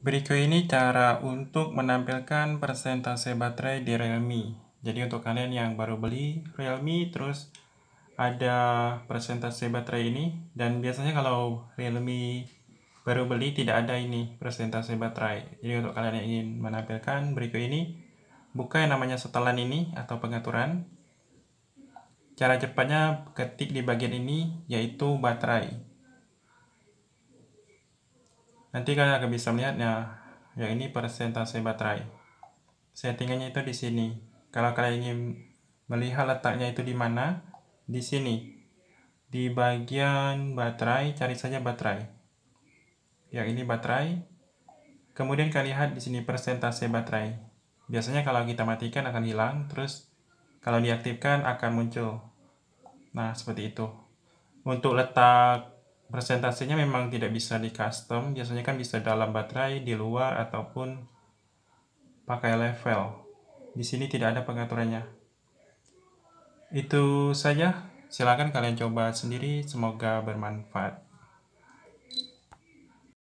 Berikut ini cara untuk menampilkan persentase baterai di Realme. Jadi untuk kalian yang baru beli Realme terus ada persentase baterai ini dan biasanya kalau Realme baru beli tidak ada ini persentase baterai. Jadi untuk kalian yang ingin menampilkan berikut ini buka yang namanya setelan ini atau pengaturan. Cara cepatnya ketik di bagian ini yaitu baterai. Nanti kalian akan bisa melihatnya. Ya ini persentase baterai. Settingannya itu di sini. Kalau kalian ingin melihat letaknya itu di mana, di sini. Di bagian baterai, cari saja baterai. ya ini baterai. Kemudian kalian lihat di sini persentase baterai. Biasanya kalau kita matikan akan hilang, terus kalau diaktifkan akan muncul. Nah, seperti itu. Untuk letak Presentasinya memang tidak bisa di custom biasanya kan bisa dalam baterai di luar ataupun pakai level di sini tidak ada pengaturannya itu saja silakan kalian coba sendiri semoga bermanfaat